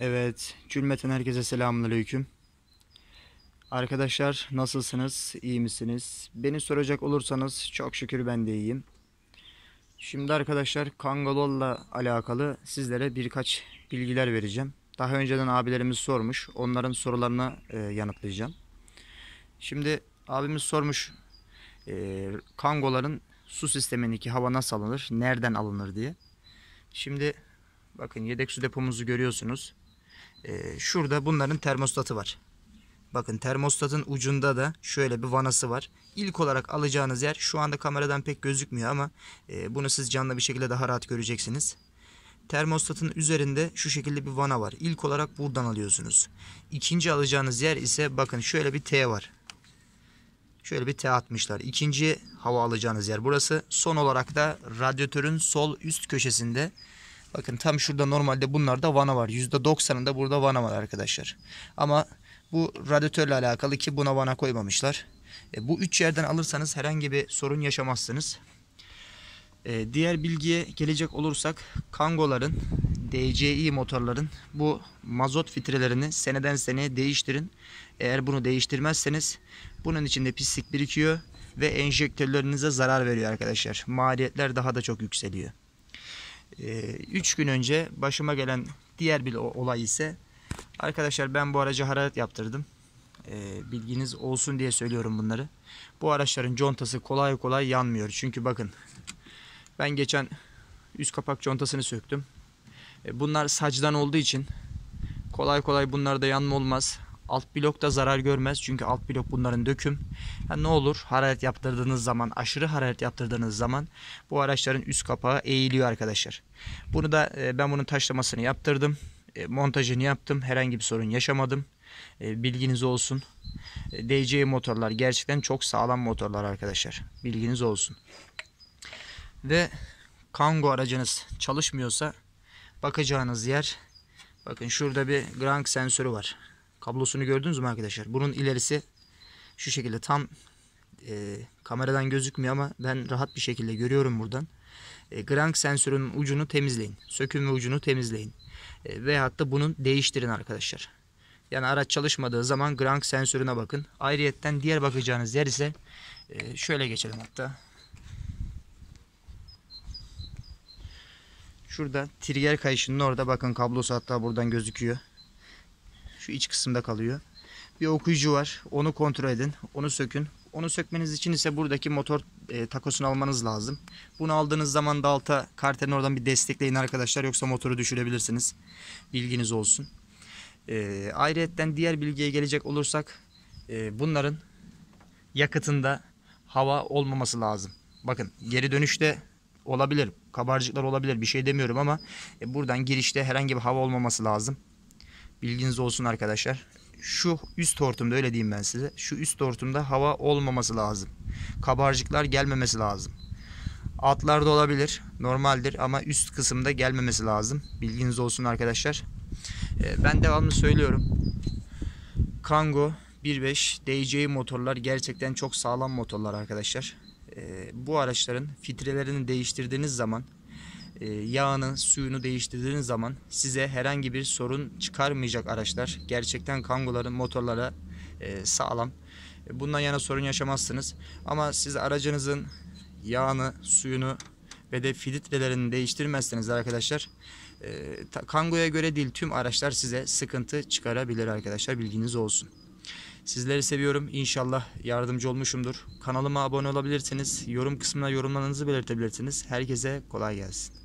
Evet, cümleten herkese selamünaleyküm. Arkadaşlar nasılsınız? iyi misiniz? Beni soracak olursanız çok şükür ben de iyiyim. Şimdi arkadaşlar Kangalol'la alakalı sizlere birkaç bilgiler vereceğim. Daha önceden abilerimiz sormuş. Onların sorularına e, yanıtlayacağım. Şimdi abimiz sormuş e, Kangoların su sistemindeki hava nasıl alınır? Nereden alınır diye. Şimdi bakın yedek su depomuzu görüyorsunuz. E, şurada bunların termostatı var. Bakın termostatın ucunda da şöyle bir vanası var. İlk olarak alacağınız yer şu anda kameradan pek gözükmüyor ama e, bunu siz canlı bir şekilde daha rahat göreceksiniz. Termostatın üzerinde şu şekilde bir vana var. İlk olarak buradan alıyorsunuz. İkinci alacağınız yer ise bakın şöyle bir T var. Şöyle bir T atmışlar. İkinci hava alacağınız yer burası. Son olarak da radyatörün sol üst köşesinde Bakın tam şurada normalde bunlar da vana var. %90'ında burada vana var arkadaşlar. Ama bu radyatörle alakalı ki buna vana koymamışlar. E, bu üç yerden alırsanız herhangi bir sorun yaşamazsınız. E, diğer bilgiye gelecek olursak Kangoların, DCI motorların bu mazot fitrelerini seneden seneye değiştirin. Eğer bunu değiştirmezseniz bunun içinde pislik birikiyor ve enjektörlerinize zarar veriyor arkadaşlar. Maliyetler daha da çok yükseliyor. 3 ee, gün önce başıma gelen diğer bir olay ise arkadaşlar ben bu araca hararet yaptırdım. Ee, bilginiz olsun diye söylüyorum bunları. Bu araçların contası kolay kolay yanmıyor. Çünkü bakın ben geçen üst kapak contasını söktüm. Ee, bunlar sacdan olduğu için kolay kolay bunlarda yanma olmaz. Alt blok da zarar görmez çünkü alt blok bunların döküm. Yani ne olur hararet yaptırdığınız zaman aşırı hararet yaptırdığınız zaman bu araçların üst kapağı eğiliyor arkadaşlar. Bunu da e, ben bunun taşlamasını yaptırdım. E, montajını yaptım. Herhangi bir sorun yaşamadım. E, bilginiz olsun. DCI motorlar gerçekten çok sağlam motorlar arkadaşlar. Bilginiz olsun. Ve Kango aracınız çalışmıyorsa bakacağınız yer bakın şurada bir Grank sensörü var. Kablosunu gördünüz mü arkadaşlar? Bunun ilerisi şu şekilde tam e, kameradan gözükmüyor ama ben rahat bir şekilde görüyorum buradan. E, Grank sensörünün ucunu temizleyin. sökümü ucunu temizleyin. E, veyahut da bunu değiştirin arkadaşlar. Yani araç çalışmadığı zaman Grank sensörüne bakın. Ayrıyetten diğer bakacağınız yer ise e, şöyle geçelim hatta. Şurada trigger kayışının orada bakın kablosu hatta buradan gözüküyor. Şu iç kısımda kalıyor. Bir okuyucu var. Onu kontrol edin. Onu sökün. Onu sökmeniz için ise buradaki motor e, takosunu almanız lazım. Bunu aldığınız zaman da alta karterin oradan bir destekleyin arkadaşlar. Yoksa motoru düşürebilirsiniz. Bilginiz olsun. E, ayrıyetten diğer bilgiye gelecek olursak e, bunların yakıtında hava olmaması lazım. Bakın geri dönüşte olabilir. Kabarcıklar olabilir. Bir şey demiyorum ama e, buradan girişte herhangi bir hava olmaması lazım. Bilginiz olsun arkadaşlar. Şu üst hortumda öyle diyeyim ben size. Şu üst hortumda hava olmaması lazım. Kabarcıklar gelmemesi lazım. Atlarda olabilir. Normaldir ama üst kısımda gelmemesi lazım. Bilginiz olsun arkadaşlar. Ee, ben devamlı söylüyorum. Kango 1.5 DJ motorlar gerçekten çok sağlam motorlar arkadaşlar. Ee, bu araçların filtrelerini değiştirdiğiniz zaman e, yağını, suyunu değiştirdiğiniz zaman size herhangi bir sorun çıkarmayacak araçlar. Gerçekten Kangolar'ın motorlara e, sağlam. E, bundan yana sorun yaşamazsınız. Ama siz aracınızın yağını, suyunu ve de filtrelerini değiştirmezseniz arkadaşlar Kango'ya göre değil tüm araçlar size sıkıntı çıkarabilir arkadaşlar bilginiz olsun. Sizleri seviyorum. İnşallah yardımcı olmuşumdur. Kanalıma abone olabilirsiniz. Yorum kısmına yorumlarınızı belirtebilirsiniz. Herkese kolay gelsin.